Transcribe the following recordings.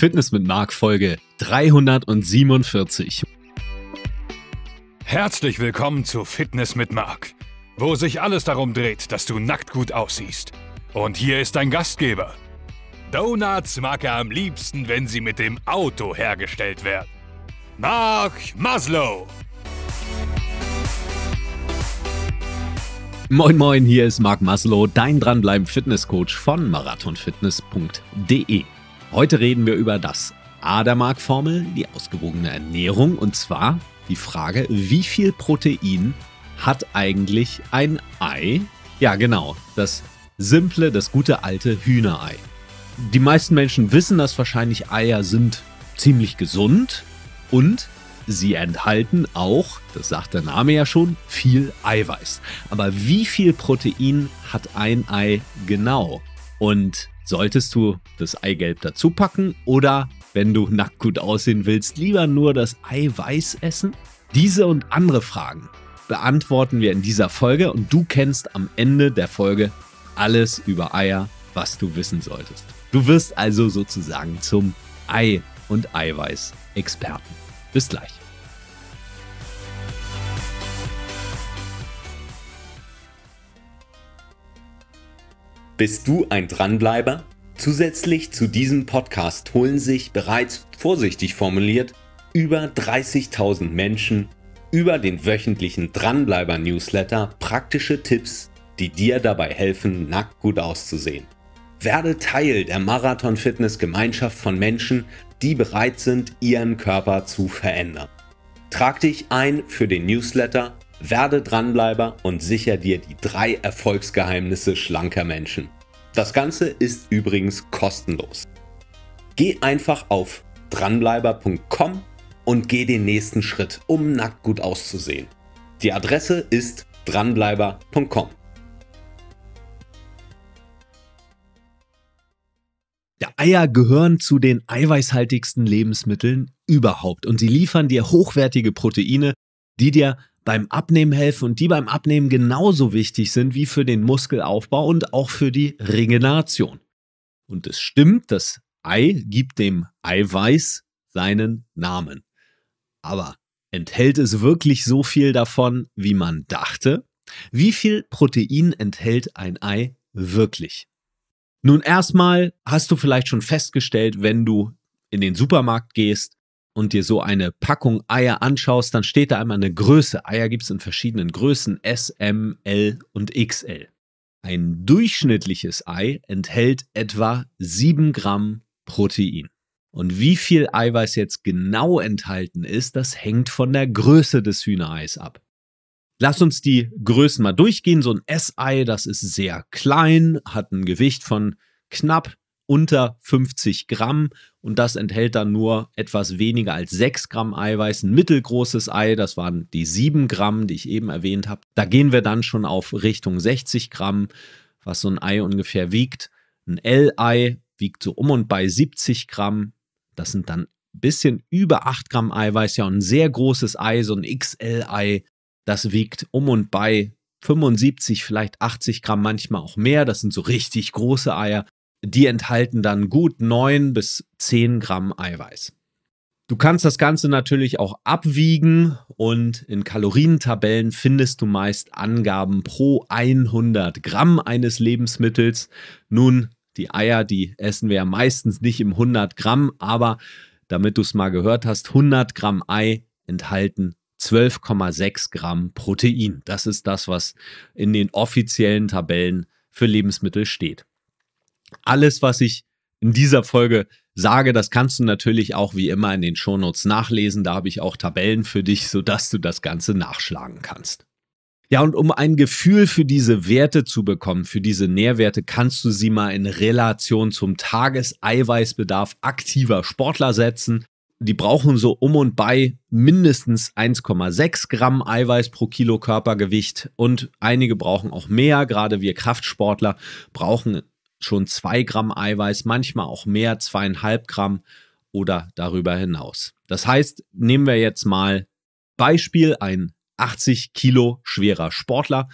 Fitness mit Marc Folge 347. Herzlich willkommen zu Fitness mit Marc, wo sich alles darum dreht, dass du nackt gut aussiehst. Und hier ist dein Gastgeber. Donuts mag er am liebsten, wenn sie mit dem Auto hergestellt werden. Marc Maslow. Moin Moin, hier ist Marc Maslow, dein dranbleiben Fitnesscoach von marathonfitness.de. Heute reden wir über das Adermark-Formel, die ausgewogene Ernährung und zwar die Frage, wie viel Protein hat eigentlich ein Ei? Ja, genau, das simple, das gute alte Hühnerei. Die meisten Menschen wissen, dass wahrscheinlich Eier sind ziemlich gesund und sie enthalten auch, das sagt der Name ja schon, viel Eiweiß. Aber wie viel Protein hat ein Ei genau? Und solltest du das Eigelb dazu packen oder wenn du nackt gut aussehen willst, lieber nur das Eiweiß essen? Diese und andere Fragen beantworten wir in dieser Folge und du kennst am Ende der Folge alles über Eier, was du wissen solltest. Du wirst also sozusagen zum Ei- und Eiweiß-Experten. Bis gleich. Bist du ein Dranbleiber? Zusätzlich zu diesem Podcast holen sich bereits vorsichtig formuliert über 30.000 Menschen über den wöchentlichen Dranbleiber-Newsletter praktische Tipps, die dir dabei helfen, nackt gut auszusehen. Werde Teil der Marathon-Fitness-Gemeinschaft von Menschen, die bereit sind, ihren Körper zu verändern. Trag dich ein für den Newsletter werde Dranbleiber und sicher dir die drei Erfolgsgeheimnisse schlanker Menschen. Das Ganze ist übrigens kostenlos. Geh einfach auf dranbleiber.com und geh den nächsten Schritt, um nackt gut auszusehen. Die Adresse ist dranbleiber.com. Ja, Eier gehören zu den eiweißhaltigsten Lebensmitteln überhaupt und sie liefern dir hochwertige Proteine, die dir beim Abnehmen helfen und die beim Abnehmen genauso wichtig sind wie für den Muskelaufbau und auch für die Regeneration. Und es stimmt, das Ei gibt dem Eiweiß seinen Namen. Aber enthält es wirklich so viel davon, wie man dachte? Wie viel Protein enthält ein Ei wirklich? Nun erstmal hast du vielleicht schon festgestellt, wenn du in den Supermarkt gehst, und dir so eine Packung Eier anschaust, dann steht da einmal eine Größe. Eier gibt es in verschiedenen Größen, S, M, L und XL. Ein durchschnittliches Ei enthält etwa 7 Gramm Protein. Und wie viel Eiweiß jetzt genau enthalten ist, das hängt von der Größe des Hühnereis ab. Lass uns die Größen mal durchgehen. So ein S-Ei, das ist sehr klein, hat ein Gewicht von knapp unter 50 Gramm und das enthält dann nur etwas weniger als 6 Gramm Eiweiß. Ein mittelgroßes Ei, das waren die 7 Gramm, die ich eben erwähnt habe. Da gehen wir dann schon auf Richtung 60 Gramm, was so ein Ei ungefähr wiegt. Ein L-Ei wiegt so um und bei 70 Gramm. Das sind dann ein bisschen über 8 Gramm Eiweiß. Ja, und ein sehr großes Ei, so ein XL-Ei, das wiegt um und bei 75, vielleicht 80 Gramm, manchmal auch mehr. Das sind so richtig große Eier. Die enthalten dann gut 9 bis 10 Gramm Eiweiß. Du kannst das Ganze natürlich auch abwiegen und in Kalorientabellen findest du meist Angaben pro 100 Gramm eines Lebensmittels. Nun, die Eier, die essen wir ja meistens nicht im 100 Gramm, aber damit du es mal gehört hast, 100 Gramm Ei enthalten 12,6 Gramm Protein. Das ist das, was in den offiziellen Tabellen für Lebensmittel steht. Alles, was ich in dieser Folge sage, das kannst du natürlich auch wie immer in den Shownotes nachlesen. Da habe ich auch Tabellen für dich, sodass du das Ganze nachschlagen kannst. Ja, und um ein Gefühl für diese Werte zu bekommen, für diese Nährwerte, kannst du sie mal in Relation zum Tageseiweißbedarf aktiver Sportler setzen. Die brauchen so um und bei mindestens 1,6 Gramm Eiweiß pro Kilo Körpergewicht und einige brauchen auch mehr. Gerade wir Kraftsportler brauchen schon zwei Gramm Eiweiß, manchmal auch mehr, zweieinhalb Gramm oder darüber hinaus. Das heißt, nehmen wir jetzt mal Beispiel, ein 80 Kilo schwerer Sportler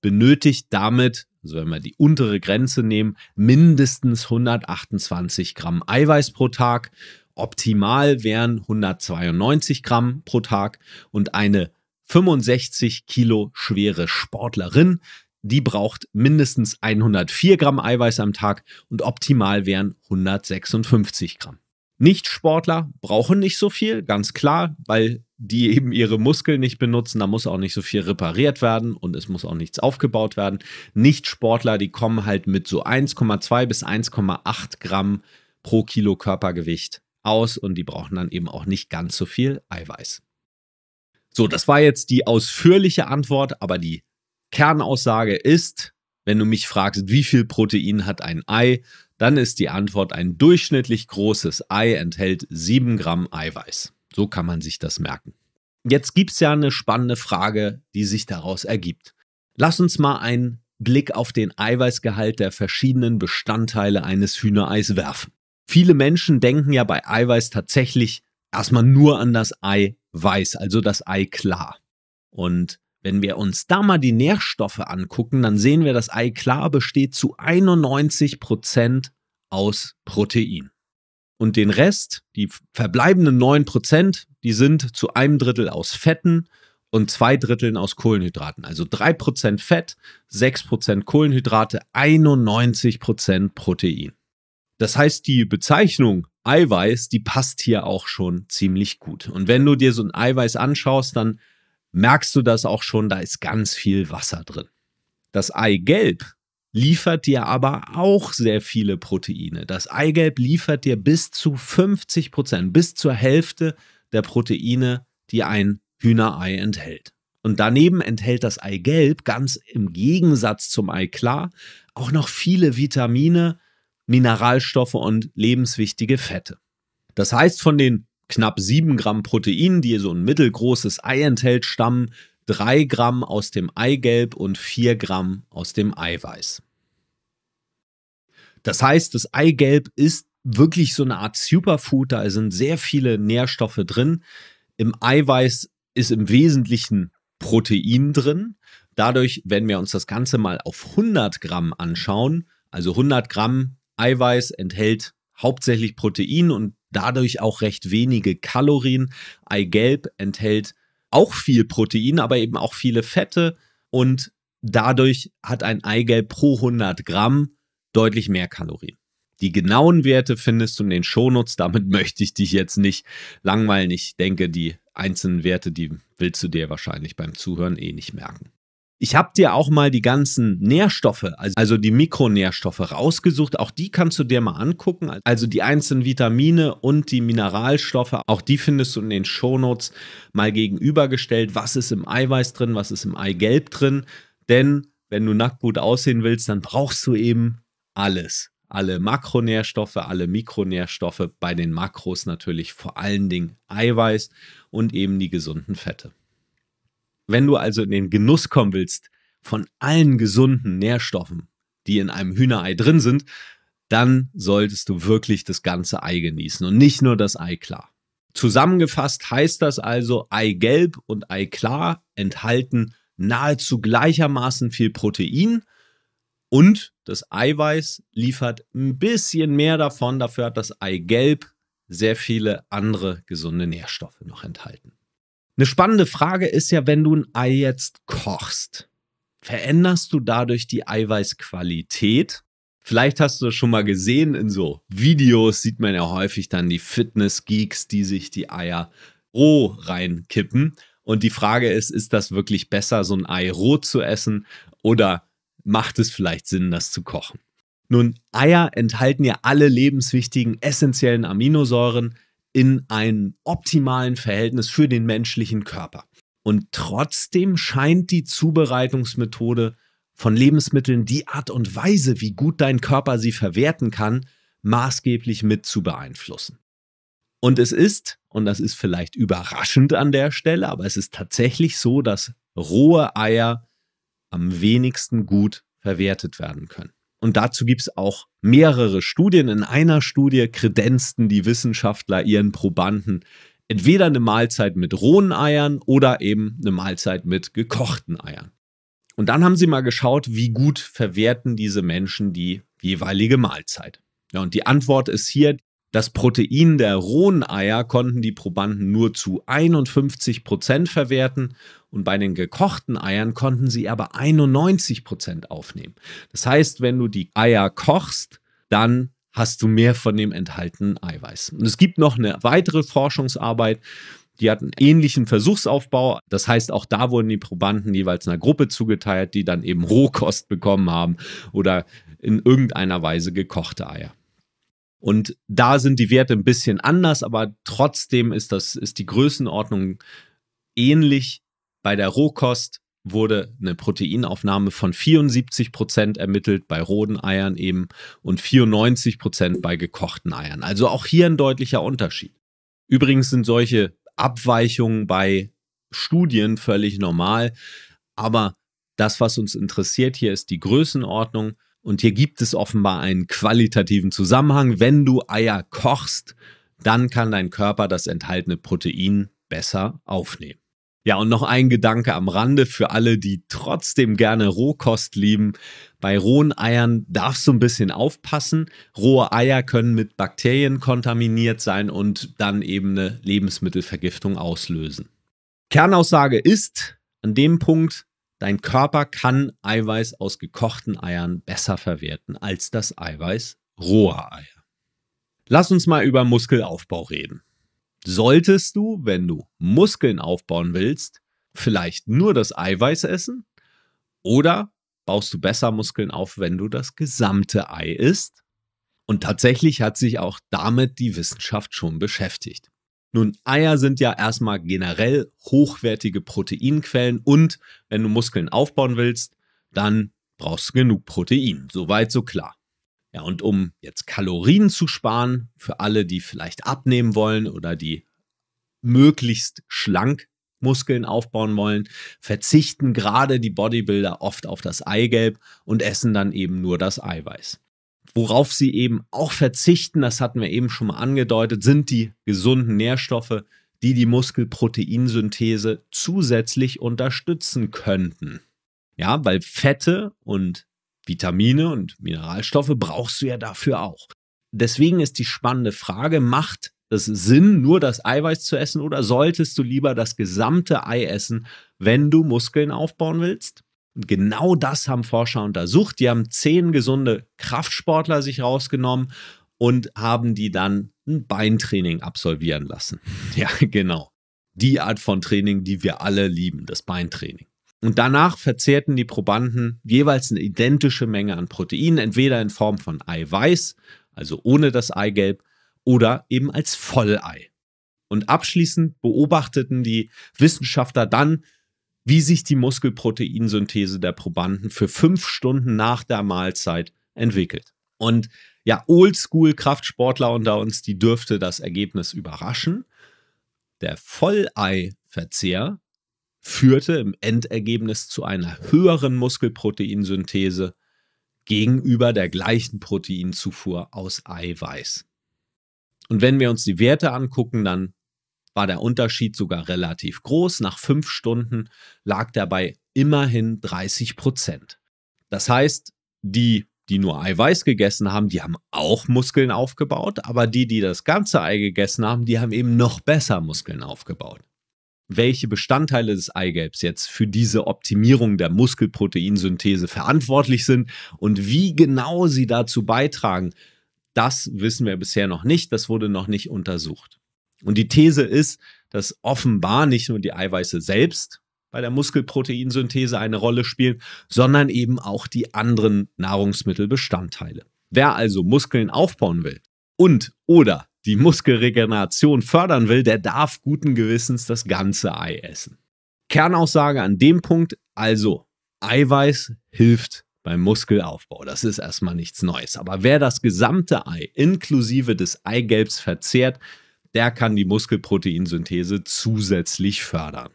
benötigt damit, also wenn wir die untere Grenze nehmen, mindestens 128 Gramm Eiweiß pro Tag. Optimal wären 192 Gramm pro Tag und eine 65 Kilo schwere Sportlerin die braucht mindestens 104 Gramm Eiweiß am Tag und optimal wären 156 Gramm. Nicht-Sportler brauchen nicht so viel, ganz klar, weil die eben ihre Muskeln nicht benutzen. Da muss auch nicht so viel repariert werden und es muss auch nichts aufgebaut werden. Nicht-Sportler, die kommen halt mit so 1,2 bis 1,8 Gramm pro Kilo Körpergewicht aus und die brauchen dann eben auch nicht ganz so viel Eiweiß. So, das war jetzt die ausführliche Antwort, aber die Kernaussage ist, wenn du mich fragst, wie viel Protein hat ein Ei, dann ist die Antwort, ein durchschnittlich großes Ei enthält 7 Gramm Eiweiß. So kann man sich das merken. Jetzt gibt es ja eine spannende Frage, die sich daraus ergibt. Lass uns mal einen Blick auf den Eiweißgehalt der verschiedenen Bestandteile eines Hühnereis werfen. Viele Menschen denken ja bei Eiweiß tatsächlich erstmal nur an das Ei weiß, also das Ei klar. Und wenn wir uns da mal die Nährstoffe angucken, dann sehen wir, dass Ei klar besteht zu 91% aus Protein. Und den Rest, die verbleibenden 9%, die sind zu einem Drittel aus Fetten und zwei Dritteln aus Kohlenhydraten. Also 3% Fett, 6% Kohlenhydrate, 91% Protein. Das heißt, die Bezeichnung Eiweiß, die passt hier auch schon ziemlich gut. Und wenn du dir so ein Eiweiß anschaust, dann merkst du das auch schon, da ist ganz viel Wasser drin. Das Eigelb liefert dir aber auch sehr viele Proteine. Das Eigelb liefert dir bis zu 50 Prozent, bis zur Hälfte der Proteine, die ein Hühnerei enthält. Und daneben enthält das Eigelb ganz im Gegensatz zum Eiklar auch noch viele Vitamine, Mineralstoffe und lebenswichtige Fette. Das heißt, von den knapp 7 Gramm Protein, die so ein mittelgroßes Ei enthält, stammen 3 Gramm aus dem Eigelb und 4 Gramm aus dem Eiweiß. Das heißt, das Eigelb ist wirklich so eine Art Superfood, da sind sehr viele Nährstoffe drin. Im Eiweiß ist im Wesentlichen Protein drin. Dadurch, wenn wir uns das Ganze mal auf 100 Gramm anschauen, also 100 Gramm Eiweiß enthält hauptsächlich Protein und dadurch auch recht wenige Kalorien. Eigelb enthält auch viel Protein, aber eben auch viele Fette und dadurch hat ein Eigelb pro 100 Gramm deutlich mehr Kalorien. Die genauen Werte findest du in den Shownotes, damit möchte ich dich jetzt nicht langweilen. Ich denke, die einzelnen Werte, die willst du dir wahrscheinlich beim Zuhören eh nicht merken. Ich habe dir auch mal die ganzen Nährstoffe, also, also die Mikronährstoffe rausgesucht. Auch die kannst du dir mal angucken. Also die einzelnen Vitamine und die Mineralstoffe, auch die findest du in den Shownotes mal gegenübergestellt. Was ist im Eiweiß drin, was ist im Eigelb drin? Denn wenn du nackt gut aussehen willst, dann brauchst du eben alles. Alle Makronährstoffe, alle Mikronährstoffe, bei den Makros natürlich vor allen Dingen Eiweiß und eben die gesunden Fette. Wenn du also in den Genuss kommen willst von allen gesunden Nährstoffen, die in einem Hühnerei drin sind, dann solltest du wirklich das ganze Ei genießen und nicht nur das Ei klar. Zusammengefasst heißt das also, Eigelb und Eiklar enthalten nahezu gleichermaßen viel Protein und das Eiweiß liefert ein bisschen mehr davon. Dafür hat das Eigelb sehr viele andere gesunde Nährstoffe noch enthalten. Eine spannende Frage ist ja, wenn du ein Ei jetzt kochst, veränderst du dadurch die Eiweißqualität? Vielleicht hast du das schon mal gesehen in so Videos, sieht man ja häufig dann die Fitness-Geeks, die sich die Eier roh reinkippen. Und die Frage ist, ist das wirklich besser, so ein Ei roh zu essen oder macht es vielleicht Sinn, das zu kochen? Nun, Eier enthalten ja alle lebenswichtigen essentiellen Aminosäuren, in einem optimalen Verhältnis für den menschlichen Körper. Und trotzdem scheint die Zubereitungsmethode von Lebensmitteln die Art und Weise, wie gut dein Körper sie verwerten kann, maßgeblich mit zu beeinflussen. Und es ist, und das ist vielleicht überraschend an der Stelle, aber es ist tatsächlich so, dass rohe Eier am wenigsten gut verwertet werden können. Und dazu gibt es auch mehrere Studien. In einer Studie kredenzten die Wissenschaftler ihren Probanden entweder eine Mahlzeit mit rohen Eiern oder eben eine Mahlzeit mit gekochten Eiern. Und dann haben sie mal geschaut, wie gut verwerten diese Menschen die jeweilige Mahlzeit. Ja, und die Antwort ist hier, das Protein der rohen Eier konnten die Probanden nur zu 51 Prozent verwerten und bei den gekochten Eiern konnten sie aber 91 Prozent aufnehmen. Das heißt, wenn du die Eier kochst, dann hast du mehr von dem enthaltenen Eiweiß. Und es gibt noch eine weitere Forschungsarbeit, die hat einen ähnlichen Versuchsaufbau. Das heißt, auch da wurden die Probanden jeweils einer Gruppe zugeteilt, die dann eben Rohkost bekommen haben oder in irgendeiner Weise gekochte Eier. Und da sind die Werte ein bisschen anders, aber trotzdem ist, das, ist die Größenordnung ähnlich. Bei der Rohkost wurde eine Proteinaufnahme von 74 Prozent ermittelt, bei roten Eiern eben und 94 Prozent bei gekochten Eiern. Also auch hier ein deutlicher Unterschied. Übrigens sind solche Abweichungen bei Studien völlig normal, aber das, was uns interessiert hier, ist die Größenordnung und hier gibt es offenbar einen qualitativen Zusammenhang. Wenn du Eier kochst, dann kann dein Körper das enthaltene Protein besser aufnehmen. Ja, und noch ein Gedanke am Rande für alle, die trotzdem gerne Rohkost lieben. Bei rohen Eiern darfst du ein bisschen aufpassen. Rohe Eier können mit Bakterien kontaminiert sein und dann eben eine Lebensmittelvergiftung auslösen. Kernaussage ist, an dem Punkt Dein Körper kann Eiweiß aus gekochten Eiern besser verwerten als das Eiweiß roher Eier. Lass uns mal über Muskelaufbau reden. Solltest du, wenn du Muskeln aufbauen willst, vielleicht nur das Eiweiß essen? Oder baust du besser Muskeln auf, wenn du das gesamte Ei isst? Und tatsächlich hat sich auch damit die Wissenschaft schon beschäftigt. Nun, Eier sind ja erstmal generell hochwertige Proteinquellen und wenn du Muskeln aufbauen willst, dann brauchst du genug Protein. Soweit so klar. Ja, und um jetzt Kalorien zu sparen, für alle, die vielleicht abnehmen wollen oder die möglichst schlank Muskeln aufbauen wollen, verzichten gerade die Bodybuilder oft auf das Eigelb und essen dann eben nur das Eiweiß. Worauf sie eben auch verzichten, das hatten wir eben schon mal angedeutet, sind die gesunden Nährstoffe, die die Muskelproteinsynthese zusätzlich unterstützen könnten. Ja, weil Fette und Vitamine und Mineralstoffe brauchst du ja dafür auch. Deswegen ist die spannende Frage, macht es Sinn, nur das Eiweiß zu essen oder solltest du lieber das gesamte Ei essen, wenn du Muskeln aufbauen willst? genau das haben Forscher untersucht. Die haben zehn gesunde Kraftsportler sich rausgenommen und haben die dann ein Beintraining absolvieren lassen. Ja, genau. Die Art von Training, die wir alle lieben, das Beintraining. Und danach verzehrten die Probanden jeweils eine identische Menge an Proteinen, entweder in Form von Eiweiß, also ohne das Eigelb, oder eben als Vollei. Und abschließend beobachteten die Wissenschaftler dann, wie sich die Muskelproteinsynthese der Probanden für fünf Stunden nach der Mahlzeit entwickelt. Und ja, Oldschool-Kraftsportler unter uns, die dürfte das Ergebnis überraschen. Der Vollei-Verzehr führte im Endergebnis zu einer höheren Muskelproteinsynthese gegenüber der gleichen Proteinzufuhr aus Eiweiß. Und wenn wir uns die Werte angucken, dann war der Unterschied sogar relativ groß. Nach fünf Stunden lag der bei immerhin 30 Prozent. Das heißt, die, die nur Eiweiß gegessen haben, die haben auch Muskeln aufgebaut, aber die, die das ganze Ei gegessen haben, die haben eben noch besser Muskeln aufgebaut. Welche Bestandteile des Eigelbs jetzt für diese Optimierung der Muskelproteinsynthese verantwortlich sind und wie genau sie dazu beitragen, das wissen wir bisher noch nicht, das wurde noch nicht untersucht. Und die These ist, dass offenbar nicht nur die Eiweiße selbst bei der Muskelproteinsynthese eine Rolle spielen, sondern eben auch die anderen Nahrungsmittelbestandteile. Wer also Muskeln aufbauen will und oder die Muskelregeneration fördern will, der darf guten Gewissens das ganze Ei essen. Kernaussage an dem Punkt, also Eiweiß hilft beim Muskelaufbau. Das ist erstmal nichts Neues. Aber wer das gesamte Ei inklusive des Eigelbs verzehrt, der kann die Muskelproteinsynthese zusätzlich fördern.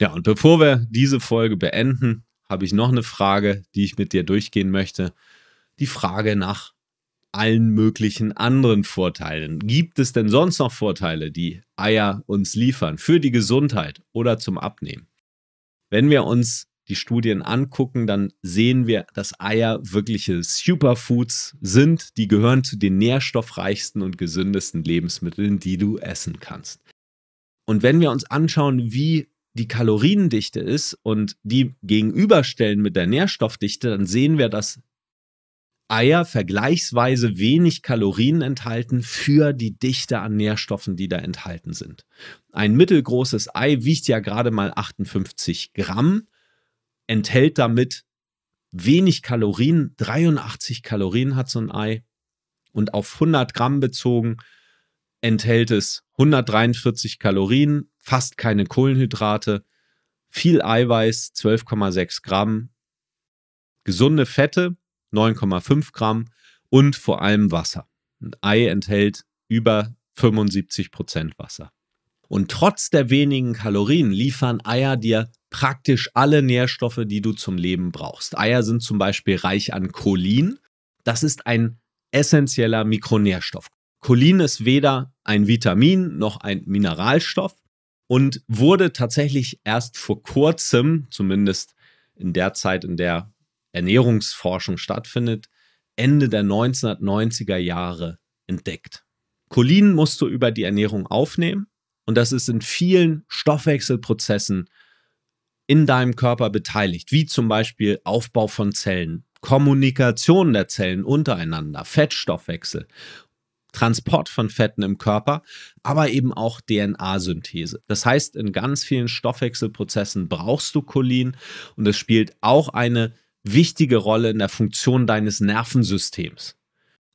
Ja, und bevor wir diese Folge beenden, habe ich noch eine Frage, die ich mit dir durchgehen möchte. Die Frage nach allen möglichen anderen Vorteilen. Gibt es denn sonst noch Vorteile, die Eier uns liefern für die Gesundheit oder zum Abnehmen? Wenn wir uns die Studien angucken, dann sehen wir, dass Eier wirkliche Superfoods sind. Die gehören zu den nährstoffreichsten und gesündesten Lebensmitteln, die du essen kannst. Und wenn wir uns anschauen, wie die Kaloriendichte ist und die gegenüberstellen mit der Nährstoffdichte, dann sehen wir, dass Eier vergleichsweise wenig Kalorien enthalten für die Dichte an Nährstoffen, die da enthalten sind. Ein mittelgroßes Ei wiegt ja gerade mal 58 Gramm enthält damit wenig Kalorien, 83 Kalorien hat so ein Ei und auf 100 Gramm bezogen enthält es 143 Kalorien, fast keine Kohlenhydrate, viel Eiweiß, 12,6 Gramm, gesunde Fette, 9,5 Gramm und vor allem Wasser. Ein Ei enthält über 75 Prozent Wasser. Und trotz der wenigen Kalorien liefern Eier dir praktisch alle Nährstoffe, die du zum Leben brauchst. Eier sind zum Beispiel reich an Cholin. Das ist ein essentieller Mikronährstoff. Cholin ist weder ein Vitamin noch ein Mineralstoff und wurde tatsächlich erst vor kurzem, zumindest in der Zeit, in der Ernährungsforschung stattfindet, Ende der 1990er Jahre entdeckt. Cholin musst du über die Ernährung aufnehmen und das ist in vielen Stoffwechselprozessen in deinem Körper beteiligt, wie zum Beispiel Aufbau von Zellen, Kommunikation der Zellen untereinander, Fettstoffwechsel, Transport von Fetten im Körper, aber eben auch DNA-Synthese. Das heißt, in ganz vielen Stoffwechselprozessen brauchst du Cholin und es spielt auch eine wichtige Rolle in der Funktion deines Nervensystems.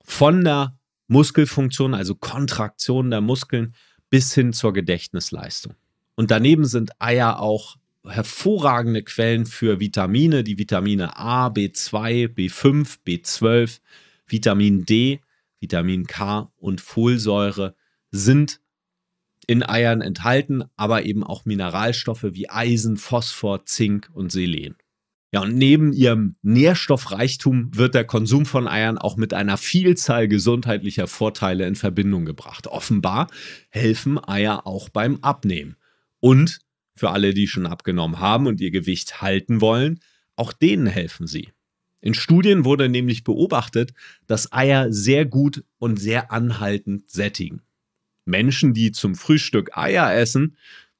Von der Muskelfunktion, also Kontraktion der Muskeln, bis hin zur Gedächtnisleistung. Und daneben sind Eier auch hervorragende Quellen für Vitamine, die Vitamine A, B2, B5, B12, Vitamin D, Vitamin K und Folsäure sind in Eiern enthalten, aber eben auch Mineralstoffe wie Eisen, Phosphor, Zink und Selen. Ja, und neben ihrem Nährstoffreichtum wird der Konsum von Eiern auch mit einer Vielzahl gesundheitlicher Vorteile in Verbindung gebracht. Offenbar helfen Eier auch beim Abnehmen. Und für alle, die schon abgenommen haben und ihr Gewicht halten wollen, auch denen helfen sie. In Studien wurde nämlich beobachtet, dass Eier sehr gut und sehr anhaltend sättigen. Menschen, die zum Frühstück Eier essen,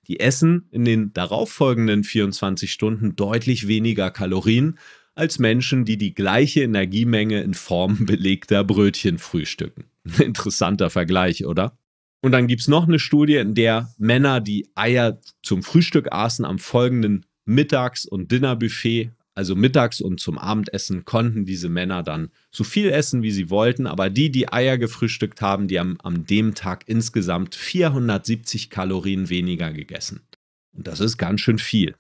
die essen in den darauffolgenden 24 Stunden deutlich weniger Kalorien als Menschen, die die gleiche Energiemenge in Form belegter Brötchen frühstücken. Interessanter Vergleich, oder? Und dann gibt es noch eine Studie, in der Männer, die Eier zum Frühstück aßen, am folgenden Mittags- und Dinnerbuffet, also mittags und zum Abendessen, konnten diese Männer dann so viel essen, wie sie wollten. Aber die, die Eier gefrühstückt haben, die haben an dem Tag insgesamt 470 Kalorien weniger gegessen. Und das ist ganz schön viel.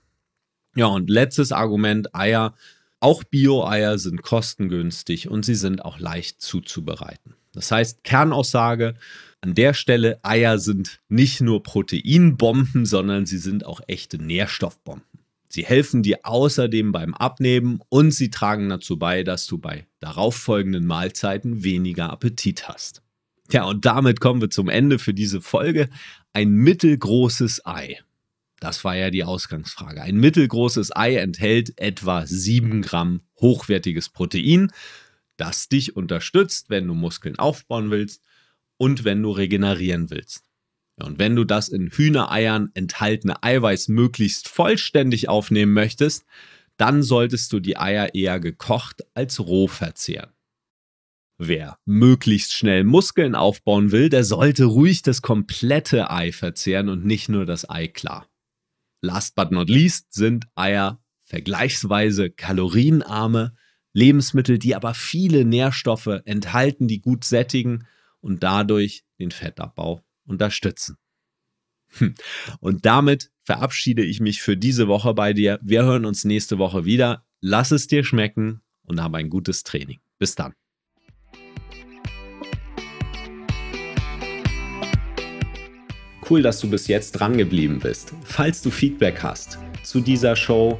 Ja, und letztes Argument, Eier. Auch Bio-Eier sind kostengünstig und sie sind auch leicht zuzubereiten. Das heißt, Kernaussage an der Stelle, Eier sind nicht nur Proteinbomben, sondern sie sind auch echte Nährstoffbomben. Sie helfen dir außerdem beim Abnehmen und sie tragen dazu bei, dass du bei darauffolgenden Mahlzeiten weniger Appetit hast. Ja, und damit kommen wir zum Ende für diese Folge. Ein mittelgroßes Ei. Das war ja die Ausgangsfrage. Ein mittelgroßes Ei enthält etwa 7 Gramm hochwertiges Protein das dich unterstützt, wenn du Muskeln aufbauen willst und wenn du regenerieren willst. und wenn du das in Hühnereiern enthaltene Eiweiß möglichst vollständig aufnehmen möchtest, dann solltest du die Eier eher gekocht als roh verzehren. Wer möglichst schnell Muskeln aufbauen will, der sollte ruhig das komplette Ei verzehren und nicht nur das Ei klar. Last but not least sind Eier vergleichsweise kalorienarme, Lebensmittel, die aber viele Nährstoffe enthalten, die gut sättigen und dadurch den Fettabbau unterstützen. Hm. Und damit verabschiede ich mich für diese Woche bei dir. Wir hören uns nächste Woche wieder. Lass es dir schmecken und hab ein gutes Training. Bis dann. Cool, dass du bis jetzt dran geblieben bist. Falls du Feedback hast zu dieser Show,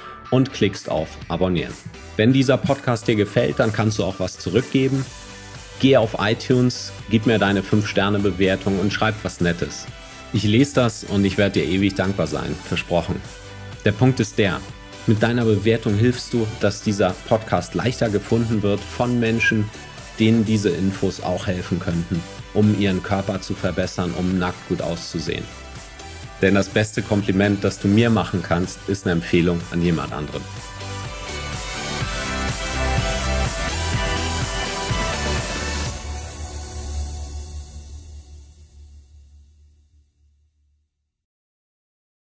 und klickst auf Abonnieren. Wenn dieser Podcast dir gefällt, dann kannst du auch was zurückgeben. Geh auf iTunes, gib mir deine 5-Sterne-Bewertung und schreib was Nettes. Ich lese das und ich werde dir ewig dankbar sein, versprochen. Der Punkt ist der, mit deiner Bewertung hilfst du, dass dieser Podcast leichter gefunden wird von Menschen, denen diese Infos auch helfen könnten, um ihren Körper zu verbessern, um nackt gut auszusehen. Denn das beste Kompliment, das du mir machen kannst, ist eine Empfehlung an jemand anderen.